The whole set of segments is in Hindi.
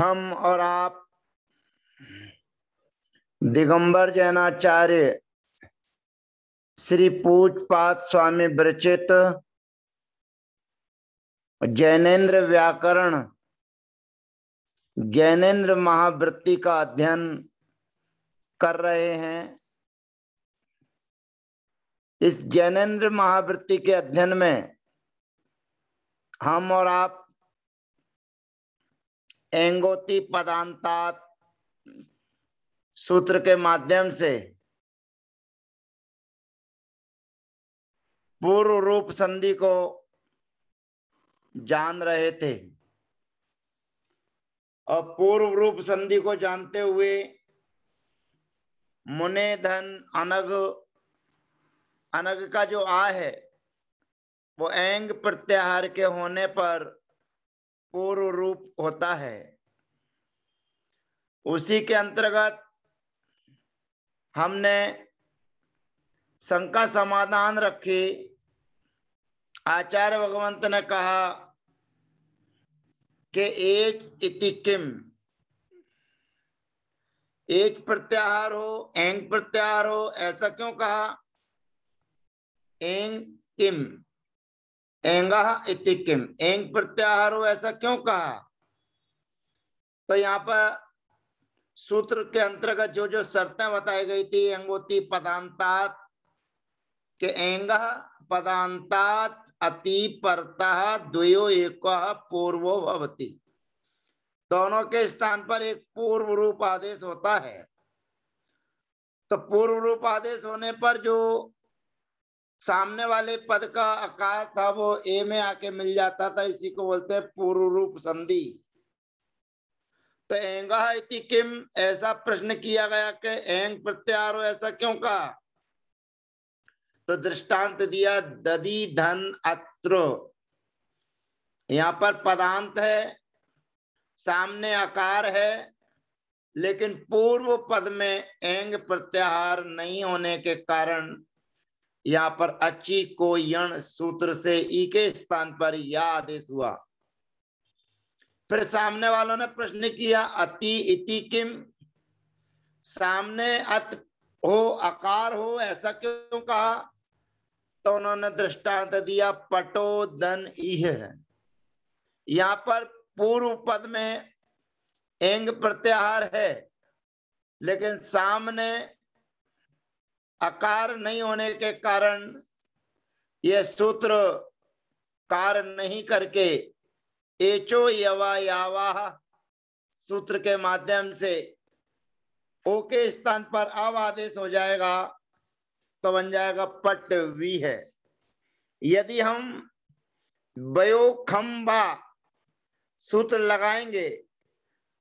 हम और आप दिगंबर जैनाचार्य श्री पूजपात स्वामी विरचित जैनेन्द्र व्याकरण ज्ञानेन्द्र महावृत्ति का अध्ययन कर रहे हैं इस ज्ञानेन्द्र महावृत्ति के अध्ययन में हम और आप एंगोति पदांता सूत्र के माध्यम से पूर्व रूप संधि को जान रहे थे और पूर्व रूप संधि को जानते हुए मुने धन अनग अनग का जो आ है वो एंग प्रत्याहार के होने पर पूर्व रूप होता है उसी के अंतर्गत हमने शंका समाधान रखी आचार्य भगवंत ने कहा कि एक इति किम एक प्रत्याहार हो एंग प्रत्याहार हो ऐसा क्यों कहा एंग किम एंगा इति एंग प्रत्याहार हो ऐसा क्यों कहा तो यहाँ पर सूत्र के अंतर्गत जो जो शर्तें बताई गई थी अंगोती पदांता के एंग पदांता अति परता द्वयो एक पूर्वो भवती दोनों के स्थान पर एक पूर्व रूप आदेश होता है तो पूर्व रूप आदेश होने पर जो सामने वाले पद का आकार था वो ए में आके मिल जाता था इसी को बोलते हैं पूर्व रूप संधि तो एंगा इति किम ऐसा प्रश्न किया गया कि एंग प्रत्यार हो ऐसा क्यों कहा तो दृष्टांत दिया ददी धन अत्र यहाँ पर पदांत है सामने आकार है लेकिन पूर्व पद में एंग प्रत्याहार नहीं होने के कारण यहाँ पर अच्छी को यण सूत्र से ई के स्थान पर यह आदेश हुआ फिर सामने वालों ने प्रश्न किया अति इति किम सामने अत हो आकार हो ऐसा क्यों कहा तो उन्होंने दृष्टांत दिया पटो दन इह यहाँ पर पूर्व पद में एंग प्रत्याहार है लेकिन सामने आकार नहीं होने के कारण ये सूत्र कार नहीं करके एचो यवा यावा सूत्र के माध्यम से ओ के स्थान पर अब आदेश हो जाएगा तो बन जाएगा पट वी है यदि हम बयो खम्बा सूत्र लगाएंगे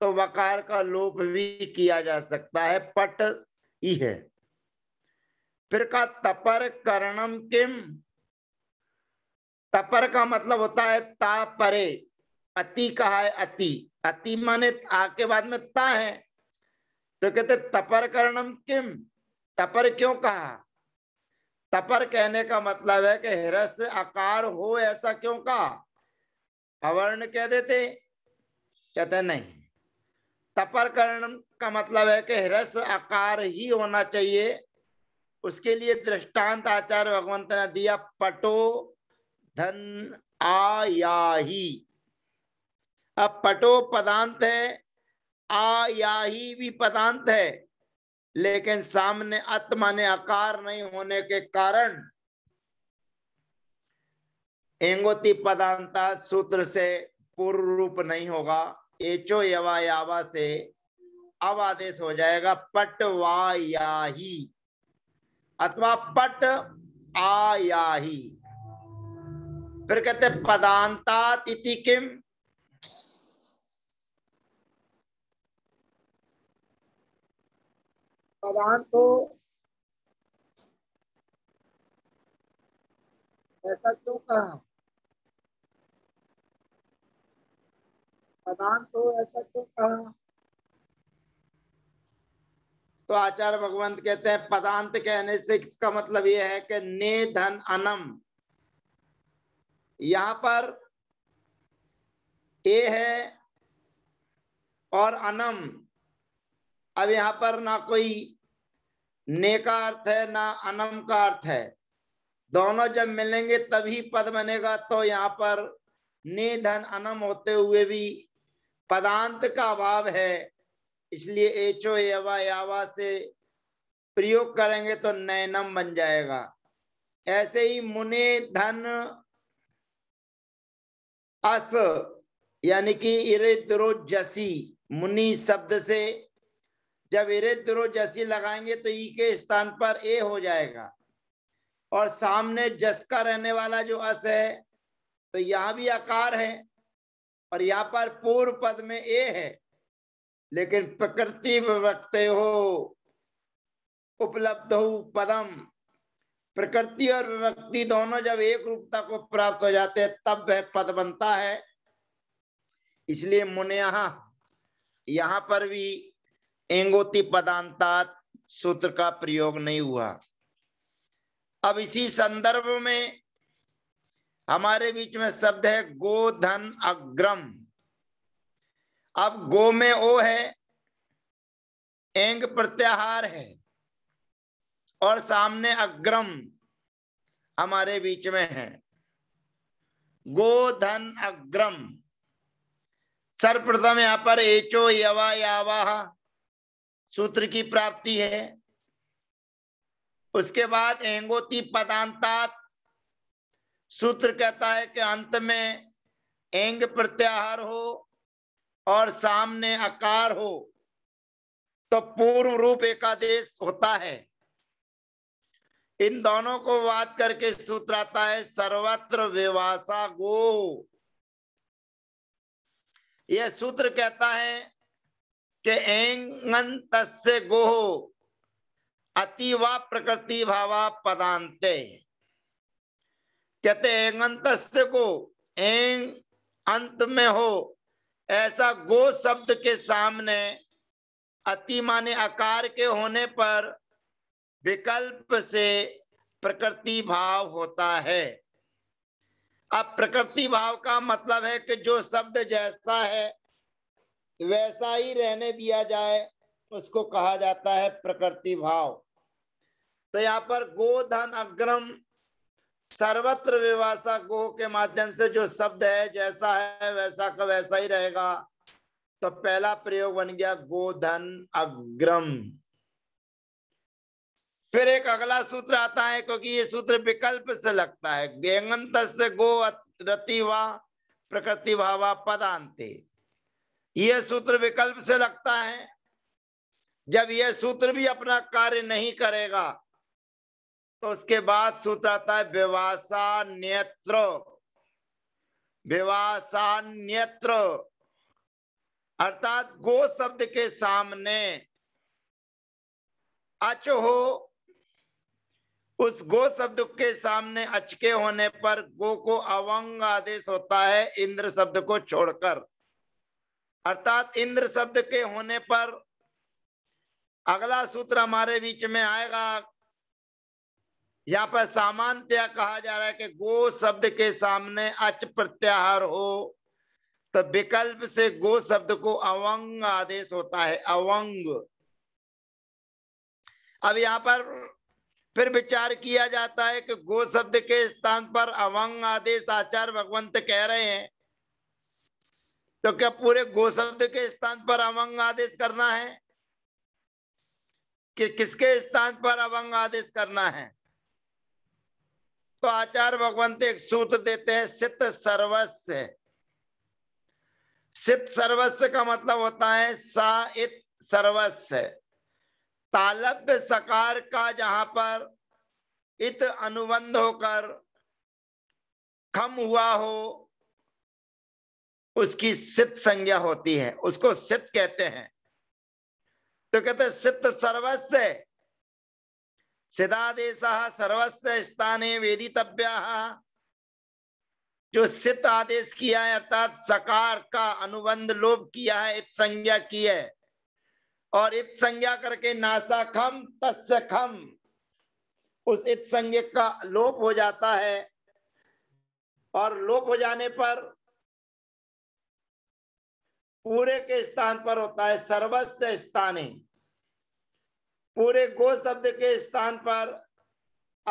तो वकार का लोप भी किया जा सकता है पट ई है फिर का तपर करणम किम तपर का मतलब होता है ता परे अति कहा है अति अति माने आ के बाद में ता है तो कहते तपर करणम किम तपर क्यों कहा तपर कहने का मतलब है कि हिरस आकार हो ऐसा क्यों कहा अवर्ण कह देते कहते नहीं तपर करण का मतलब है कि हिरस आकार ही होना चाहिए उसके लिए दृष्टांत आचार्य भगवंत ने दिया पटो धन आयाही अब पटो पदांत है आयाही भी पदांत है लेकिन सामने आत्मा ने आकार नहीं होने के कारण एंगोति पदांता सूत्र से पूर्व रूप नहीं होगा एचो यवा यावा से अब आदेश हो जाएगा ही अथवा पट आया ही फिर कहते पदांता तिथि किम पदांत तो ऐसा क्यों कहा पदांत तो ऐसा क्यों कहा तो आचार्य भगवंत कहते हैं पदांत कहने से इसका मतलब यह है कि ने धन अनम यहां पर ए है और अनम अब यहां पर ना कोई ने का अर्थ है ना अनम का अर्थ है दोनों जब मिलेंगे तभी पद बनेगा तो यहां पर ने धन अनम होते हुए भी पदांत का अभाव है इसलिए एचो एवा यावा से प्रयोग करेंगे तो नैनम बन जाएगा ऐसे ही मुने धन अस यानी कि जसी मुनि शब्द से जब जसी लगाएंगे तो ई के स्थान पर ए हो जाएगा और सामने जस का रहने वाला जो अस है तो यहां भी आकार है और यहाँ पर पूर्व पद में ए है लेकिन प्रकृति में हो उपलब्ध हो पदम प्रकृति और विभक्ति दोनों जब एक रूपता को प्राप्त हो जाते हैं तब वह पद बनता है इसलिए मुने यहां यहां पर भी एंगोति पदांता सूत्र का प्रयोग नहीं हुआ अब इसी संदर्भ में हमारे बीच में शब्द है गोधन अग्रम अब गो में ओ है एंग प्रत्याहार है और सामने अग्रम हमारे बीच में है गोधन अग्रम सर्वप्रथम यहां पर एचो यवा यावा सूत्र की प्राप्ति है उसके बाद एंगोती पदांता सूत्र कहता है कि अंत में एंग प्रत्याहार हो और सामने आकार हो तो पूर्व रूप एकादेश होता है इन दोनों को बात करके सूत्र आता है सर्वत्र विवासा गो यह सूत्र कहता है कि से तस्य अति व प्रकृति भावा पदांते कहते एंगंत को एंग अंत में हो ऐसा गो शब्द के सामने अति माने आकार के होने पर विकल्प से प्रकृति भाव होता है अब प्रकृति भाव का मतलब है कि जो शब्द जैसा है वैसा ही रहने दिया जाए उसको कहा जाता है प्रकृति भाव तो यहाँ पर गोधन अग्रम सर्वत्र विवासा गोह के माध्यम से जो शब्द है जैसा है वैसा का वैसा ही रहेगा तो पहला प्रयोग बन गया गोधन अग्रम फिर एक अगला सूत्र आता है क्योंकि ये सूत्र विकल्प से लगता है व्यंगंत से गो रतिवा प्रकृति भावा पदांते ये सूत्र विकल्प से लगता है जब यह सूत्र भी अपना कार्य नहीं करेगा तो उसके बाद सूत्र आता है व्यवासा नेत्र नेत्र अर्थात गो शब्द के सामने अच हो उस गो शब्द के सामने अच के होने पर गो को अवंग आदेश होता है इंद्र शब्द को छोड़कर अर्थात इंद्र शब्द के होने पर अगला सूत्र हमारे बीच में आएगा यहाँ पर सामान्य कहा जा रहा है कि गो शब्द के सामने अच प्रत्याहार हो तो विकल्प से गो शब्द को अवंग आदेश होता है अवंग अब यहाँ पर फिर विचार किया जाता है कि गो शब्द के स्थान पर अवंग आदेश आचार्य भगवंत कह रहे हैं तो क्या पूरे गो शब्द के स्थान पर अवंग आदेश करना है कि किसके स्थान पर अवंग आदेश करना है तो आचार्य भगवंत एक सूत्र देते हैं सित सर्वस्व सित सर्वस्व का मतलब होता है सा इत सर्वस्व तालब्य सकार का जहां पर इत अनुबंध होकर खम हुआ हो उसकी सित संज्ञा होती है उसको सित कहते हैं तो कहते हैं सित सर्वस्व सिदादेश सर्वस्व स्थाने वेदितव्या जो सित आदेश किया है अर्थात सकार का अनुबंध लोप किया है संज्ञा की है और इत संज्ञा करके नासा खम तस् खम उस इत संज्ञा का लोप हो जाता है और लोप हो जाने पर पूरे के स्थान पर होता है सर्वस्व स्थाने पूरे गो शब्द के स्थान पर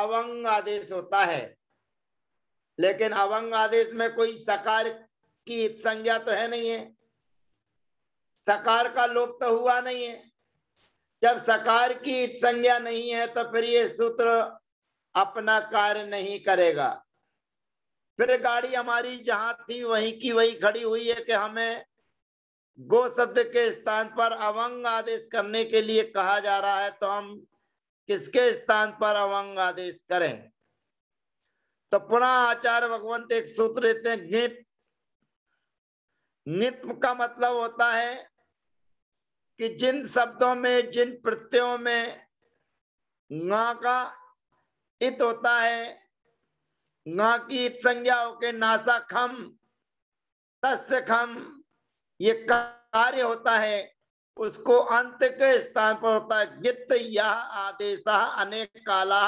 अवंग आदेश होता है लेकिन अवंग आदेश में कोई सकार की संज्ञा तो है नहीं है सकार का लोप तो हुआ नहीं है जब सकार की संज्ञा नहीं है तो फिर ये सूत्र अपना कार्य नहीं करेगा फिर गाड़ी हमारी जहां थी वहीं की वही खड़ी हुई है कि हमें गो शब्द के स्थान पर अवंग आदेश करने के लिए कहा जा रहा है तो हम किसके स्थान पर अवंग आदेश करें तो पुनः आचार्य भगवंत एक सूत्र देते हैं गीत नित का मतलब होता है कि जिन शब्दों में जिन प्रत्ययों में ना का इत होता है ना की इत संज्ञा होके नासा खम तस्य खम ये कार्य होता है उसको अंत के स्थान पर होता है गित यह आदेश अनेक काला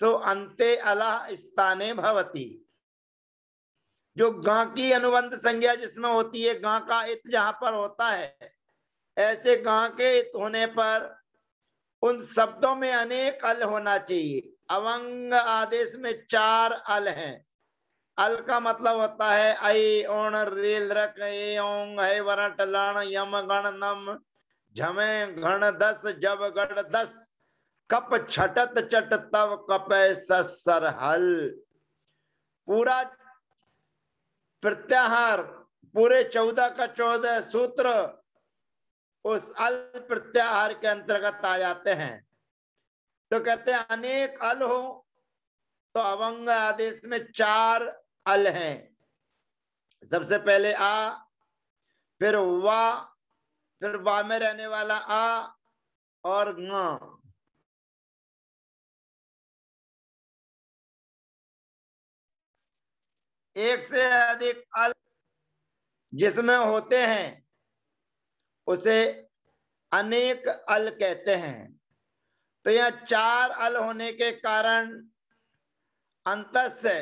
सो अंते अलाह स्थाने भवती जो गां की अनुबंध संज्ञा जिसमें होती है गां का इत जहां पर होता है ऐसे गां के इत होने पर उन शब्दों में अनेक अल होना चाहिए अवंग आदेश में चार अल हैं अल का मतलब होता है आई ओण रेल रक एंग है वरट लण यम गण नम झमे घण दस जब गण दस कप छटत चट तब कप ससर हल पूरा प्रत्याहार पूरे चौदह का चौदह सूत्र उस अल प्रत्याहार के अंतर्गत आ जाते हैं तो कहते हैं अनेक अल हो तो अवंग आदेश में चार अल हैं सबसे पहले आ फिर वा फिर वा में रहने वाला आ और ग एक से अधिक अल जिसमें होते हैं उसे अनेक अल कहते हैं तो यह चार अल होने के कारण अंतस्य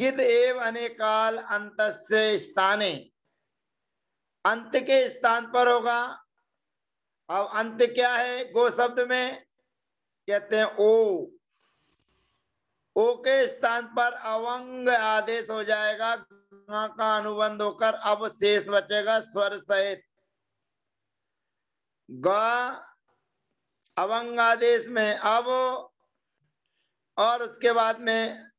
गिद एव अनेकाल अंत से स्थाने अंत के स्थान पर होगा अब अंत क्या है गो शब्द में कहते हैं ओ ओ के स्थान पर अवंग आदेश हो जाएगा का अनुबंध होकर अब शेष बचेगा स्वर सहित ग अवंग आदेश में अब और उसके बाद में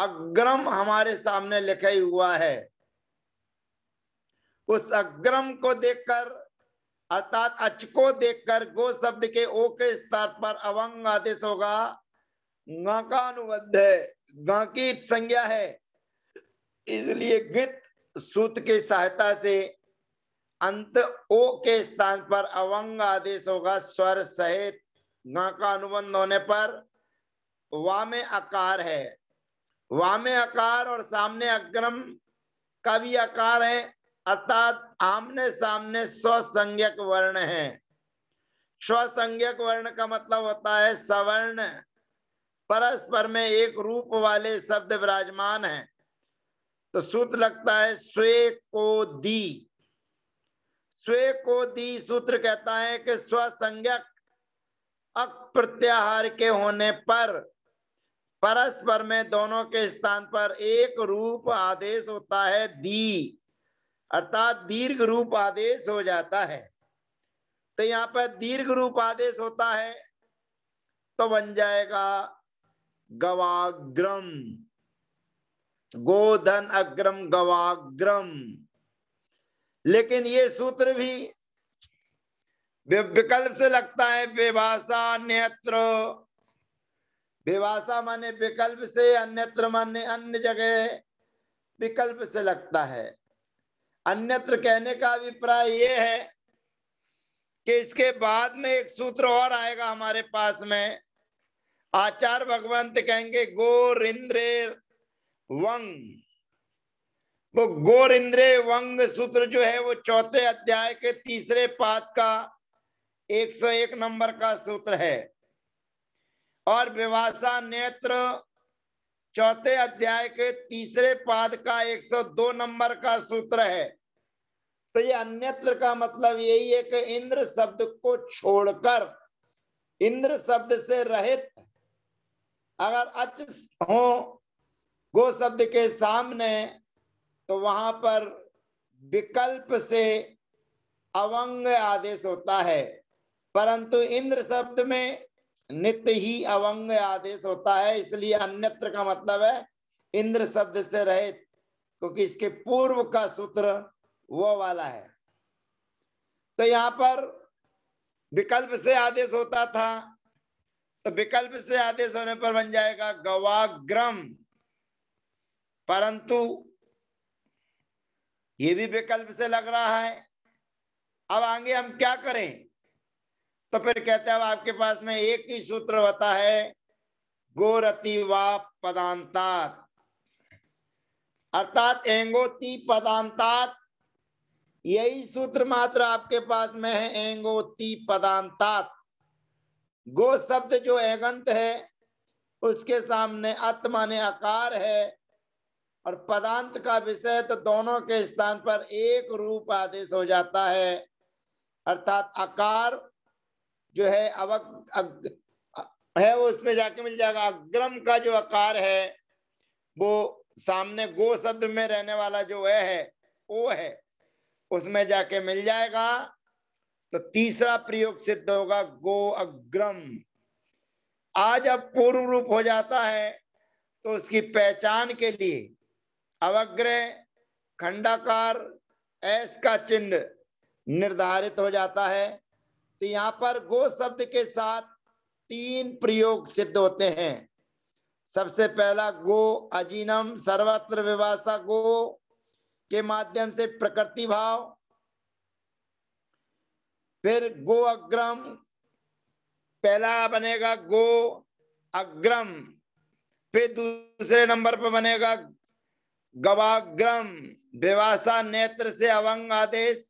अग्रम हमारे सामने लिखा हुआ है उस अग्रम को देखकर अर्थात अच को देखकर गो शब्द के ओ के स्थान पर अवंग आदेश होगा ग का है की संज्ञा है इसलिए गित सूत की सहायता से अंत ओ के स्थान पर अवंग आदेश होगा स्वर सहित गुबंध का अनुबंध होने पर वामे में आकार है वामे आकार और सामने अक्रम का भी आकार है अर्थात आमने सामने स्वसंज्ञक वर्ण है स्वसंज्ञक वर्ण का मतलब होता है सवर्ण परस्पर में एक रूप वाले शब्द विराजमान है तो सूत्र लगता है स्वे को दी स्वे को दी सूत्र कहता है कि स्वसंज्ञक अप्रत्याहार प्रत्याहार के होने पर परस्पर में दोनों के स्थान पर एक रूप आदेश होता है दी अर्थात दीर्घ रूप आदेश हो जाता है तो यहाँ पर दीर्घ रूप आदेश होता है तो बन जाएगा गवाग्रम गोधन अग्रम गवाग्रम लेकिन ये सूत्र भी विकल्प से लगता है बेभाषा नेत्र विभाषा माने विकल्प से अन्यत्र माने अन्य जगह विकल्प से लगता है अन्यत्र कहने का अभिप्राय यह है कि इसके बाद में एक सूत्र और आएगा हमारे पास में आचार्य भगवंत कहेंगे गोरिंद्रे वंग वो गोरिंद्रे वंग सूत्र जो है वो चौथे अध्याय के तीसरे पाद का 101 नंबर का सूत्र है और विवासा नेत्र चौथे अध्याय के तीसरे पाद का 102 नंबर का सूत्र है तो ये अन्यत्र का मतलब यही है कि इंद्र शब्द को छोड़कर इंद्र शब्द से रहित अगर अच हो गो शब्द के सामने तो वहां पर विकल्प से अवंग आदेश होता है परंतु इंद्र शब्द में नित्य ही अवंग आदेश होता है इसलिए अन्यत्र का मतलब है इंद्र शब्द से रहित क्योंकि इसके पूर्व का सूत्र वो वाला है तो यहाँ पर विकल्प से आदेश होता था तो विकल्प से आदेश होने पर बन जाएगा गवाग्रम परंतु ये भी विकल्प से लग रहा है अब आगे हम क्या करें तो फिर कहते हैं आपके पास में एक ही सूत्र होता है गोरति वा पदांतात अर्थात एंगोती पदांतात यही सूत्र मात्र आपके पास में है एंगोती पदांतात गो शब्द जो एगंत है उसके सामने आत्मा ने आकार है और पदांत का विषय तो दोनों के स्थान पर एक रूप आदेश हो जाता है अर्थात आकार जो है अव है वो उसमें जाके मिल जाएगा अग्रम का जो आकार है वो सामने गो शब्द में रहने वाला जो वह है वो है उसमें जाके मिल जाएगा तो तीसरा प्रयोग सिद्ध होगा गो अग्रम आज अब पूर्व रूप हो जाता है तो उसकी पहचान के लिए अवग्रह खंडाकार ऐस का चिन्ह निर्धारित हो जाता है तो यहाँ पर गो शब्द के साथ तीन प्रयोग सिद्ध होते हैं सबसे पहला गो अजीनम सर्वत्र विवासा गो के माध्यम से प्रकृति भाव फिर गो अग्रम पहला बनेगा गो अग्रम फिर दूसरे नंबर पर बनेगा गवाग्रम विवासा नेत्र से अवंग आदेश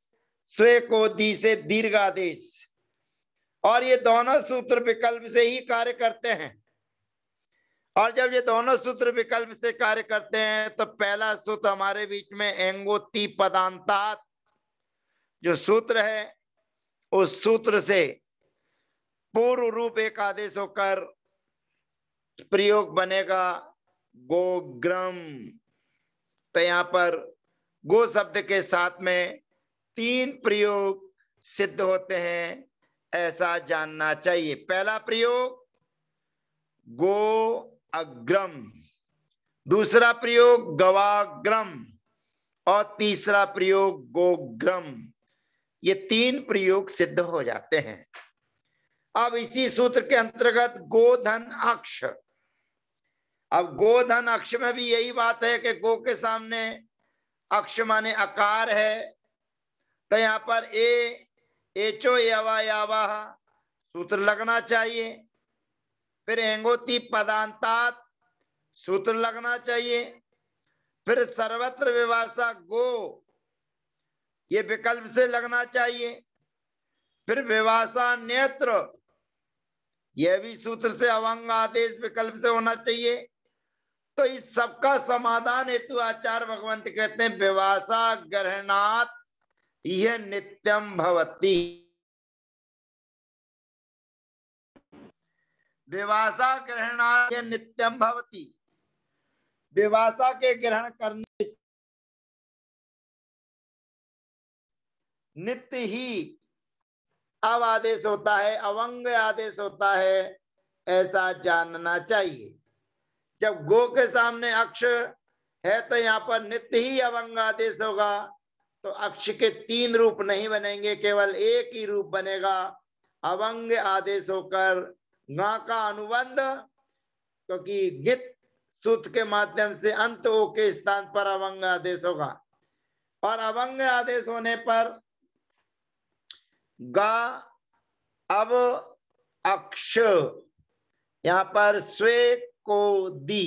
स्वे को दी से दीर्घ आदेश और ये दोनों सूत्र विकल्प से ही कार्य करते हैं और जब ये दोनों सूत्र विकल्प से कार्य करते हैं तो पहला सूत्र हमारे बीच में एंगोती पदांता जो सूत्र है उस सूत्र से पूर्व रूप एक आदेश होकर प्रयोग बनेगा गोग्रम तो यहां पर गो शब्द के साथ में तीन प्रयोग सिद्ध होते हैं ऐसा जानना चाहिए पहला प्रयोग गो अग्रम दूसरा प्रयोग गवाग्रम और तीसरा प्रयोग गोग्रम ये तीन प्रयोग सिद्ध हो जाते हैं अब इसी सूत्र के अंतर्गत गोधन अक्ष अब गोधन अक्ष में भी यही बात है कि गो के सामने अक्ष माने आकार है तो यहां पर ए एचो यावा सूत्र लगना चाहिए फिर एंगोती पदांता सूत्र लगना चाहिए फिर सर्वत्र विवासा गो ये विकल्प से लगना चाहिए फिर विवासा नेत्र यह भी सूत्र से अवंग आदेश विकल्प से होना चाहिए तो इस सबका समाधान हेतु आचार्य भगवंत कहते हैं विवासा ग्रहणात यह नित्यम भवती विवासा ग्रहण नित्यम भवती विवासा के ग्रहण करने नित्य ही अब आदेश होता है अवंग आदेश होता है ऐसा जानना चाहिए जब गो के सामने अक्ष है तो यहाँ पर नित्य ही अवंग आदेश होगा तो अक्ष के तीन रूप नहीं बनेंगे केवल एक ही रूप बनेगा अवंग आदेश होकर गा का अनुबंध क्योंकि गित सूत्र के माध्यम से अंत हो के स्थान पर अवंग आदेश होगा और अवंग आदेश होने पर गा अब अक्ष यहां पर स्वे को दी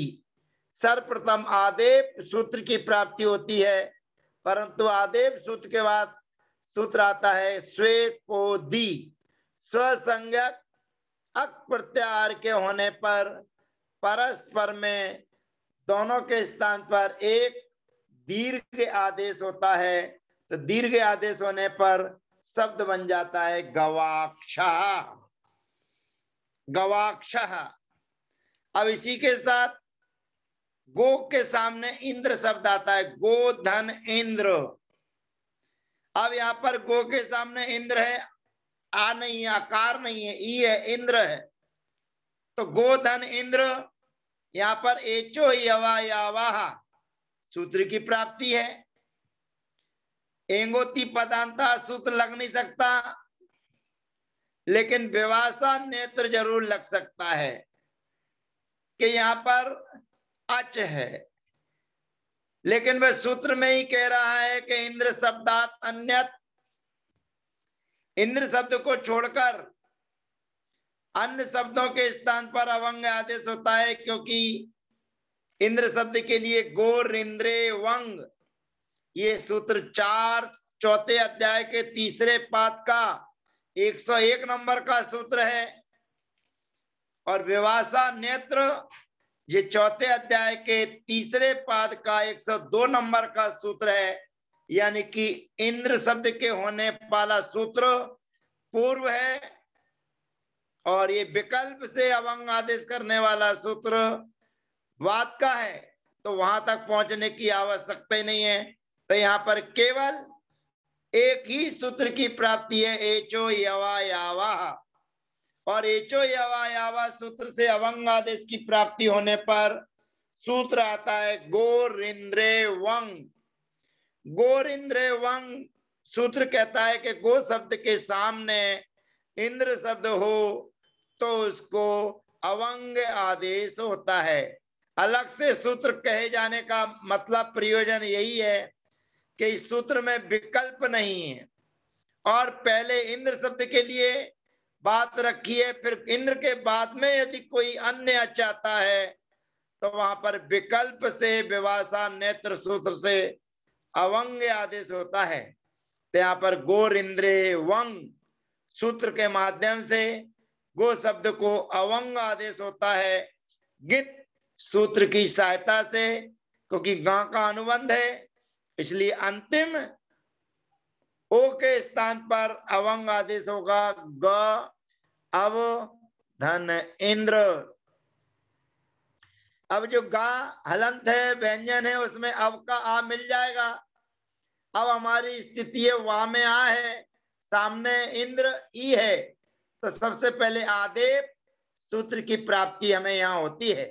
सर्वप्रथम आदेप सूत्र की प्राप्ति होती है परंतु आदेव सूत्र के बाद सूत्र आता है स्वे को दी स्वसंज्ञक अक प्रत्यार के होने पर परस्पर में दोनों के स्थान पर एक दीर्घ आदेश होता है तो दीर्घ आदेश होने पर शब्द बन जाता है गवाक्ष गवाक्ष अब इसी के साथ गो के सामने इंद्र शब्द आता है गो धन इंद्र अब यहाँ पर गो के सामने इंद्र है आ नहीं है आकार नहीं है ई है इंद्र है तो गो धन इंद्र यहाँ पर एचो यवा यावाहा सूत्र की प्राप्ति है एंगोती पदांता सूत्र लग नहीं सकता लेकिन विवासा नेत्र जरूर लग सकता है कि यहाँ पर अच है लेकिन वह सूत्र में ही कह रहा है कि इंद्र शब्दात अन्य इंद्र शब्द को छोड़कर अन्य शब्दों के स्थान पर अवंग आदेश होता है क्योंकि इंद्र शब्द के लिए गोर इंद्रे वंग ये सूत्र चार चौथे अध्याय के तीसरे पाद का 101 नंबर का सूत्र है और विवासा नेत्र ये चौथे अध्याय के तीसरे पाद का 102 नंबर का सूत्र है यानी कि इंद्र शब्द के होने वाला सूत्र पूर्व है और ये विकल्प से अवंग आदेश करने वाला सूत्र वाद का है तो वहां तक पहुंचने की आवश्यकता ही नहीं है तो यहाँ पर केवल एक ही सूत्र की प्राप्ति है एचो यवा यावा और एचो यवा यावा सूत्र से अवंग आदेश की प्राप्ति होने पर सूत्र आता है गोरिंद्रे वंग गोरिंद्रे वंग सूत्र कहता है कि गो शब्द के सामने इंद्र शब्द हो तो उसको अवंग आदेश होता है अलग से सूत्र कहे जाने का मतलब प्रयोजन यही है कि इस सूत्र में विकल्प नहीं है और पहले इंद्र शब्द के लिए बात रखी है फिर इंद्र के बाद में यदि कोई अन्य चाहता है तो वहां पर विकल्प से विवासा नेत्र सूत्र से अवंग आदेश होता है तो यहाँ पर गोर इंद्र वंग सूत्र के माध्यम से गो शब्द को अवंग आदेश होता है गित सूत्र की सहायता से क्योंकि गां का अनुबंध है इसलिए अंतिम ओ के स्थान पर अवंग आदेश होगा ग अव धन इंद्र अब जो गा हलंत है व्यंजन है उसमें अब का आ मिल जाएगा अब हमारी स्थिति वाह में आ है सामने इंद्र ई है तो सबसे पहले आदेव सूत्र की प्राप्ति हमें यहाँ होती है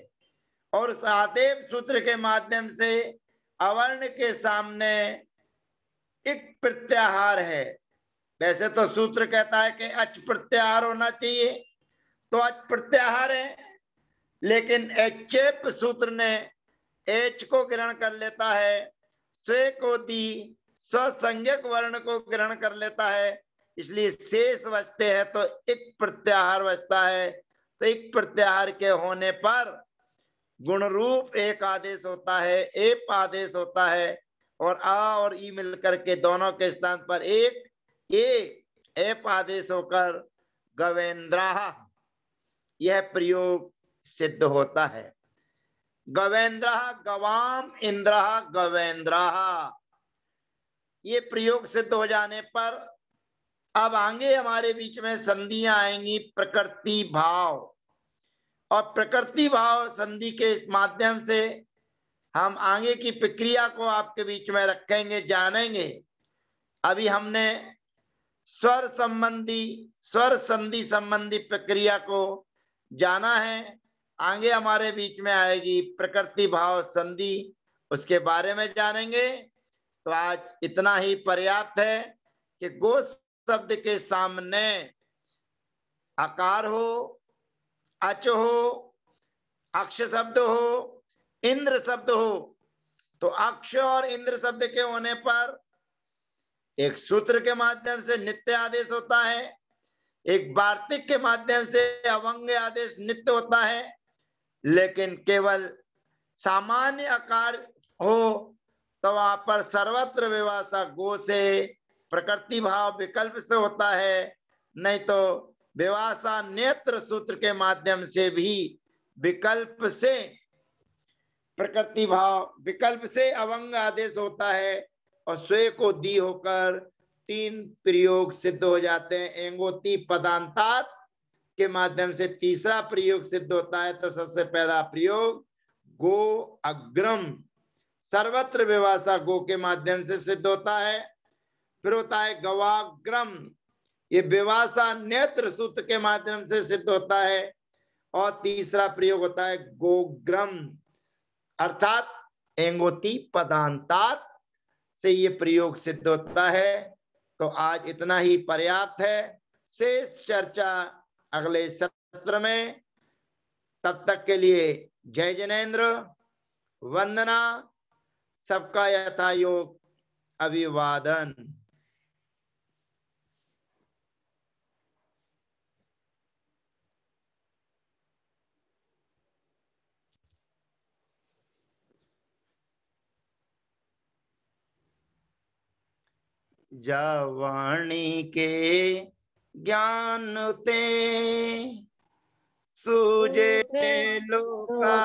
और उस आदेव सूत्र के माध्यम से अवर्ण के सामने एक प्रत्याहार है वैसे तो सूत्र कहता है कि अच प्रत्याहार होना चाहिए तो अच प्रत्याहार है लेकिन एचेप सूत्र ने एच को ग्रहण कर लेता है स्वे को दी स्वसंज्ञक वर्ण को ग्रहण कर लेता है इसलिए शेष बचते हैं तो एक प्रत्याहार बचता है तो एक प्रत्याहार के होने पर गुण रूप एक आदेश होता है एप आदेश होता है और आ और ई मिलकर के दोनों के स्थान पर एक ए एप आदेश होकर गवेंद्रा यह प्रयोग सिद्ध होता है गवेंद्रा गवाम इंद्रा गवेंद्रा ये प्रयोग सिद्ध हो जाने पर अब आगे हमारे बीच में संधियां आएंगी प्रकृति भाव और प्रकृति भाव संधि के इस माध्यम से हम आगे की प्रक्रिया को आपके बीच में रखेंगे जानेंगे अभी हमने स्वर संबंधी स्वर संधि संबंधी प्रक्रिया को जाना है आगे हमारे बीच में आएगी प्रकृति भाव संधि उसके बारे में जानेंगे तो आज इतना ही पर्याप्त है कि गो शब्द के सामने आकार हो अच हो अक्ष शब्द हो इंद्र शब्द हो तो अक्ष और इंद्र शब्द के होने पर एक सूत्र के माध्यम से नित्य आदेश होता है एक वार्तिक के माध्यम से अवंग आदेश नित्य होता है लेकिन केवल सामान्य आकार हो तो वहां पर सर्वत्र व्यवासा गो से प्रकृति भाव विकल्प से होता है नहीं तो व्यवासा नेत्र सूत्र के माध्यम से भी विकल्प से प्रकृति भाव विकल्प से अवंग आदेश होता है और स्वे को दी होकर तीन प्रयोग सिद्ध हो जाते हैं एंगोती पदांता के माध्यम से तीसरा प्रयोग सिद्ध होता है तो सबसे पहला प्रयोग गो अग्रम सर्वत्र व्यवासा गो के माध्यम से सिद्ध होता है फिर होता है गवाग्रम ये व्यवस्था नेत्र सूत्र के माध्यम से सिद्ध होता है और तीसरा प्रयोग होता है गोग्रम अर्थात एंगोती पदांतात से ये प्रयोग सिद्ध होता है तो आज इतना ही पर्याप्त है शेष चर्चा अगले सत्र में तब तक के लिए जय जनेन्द्र वंदना सबका यथा योग अभिवादन जावाणी के ज्ञान ते सूजे लोकालो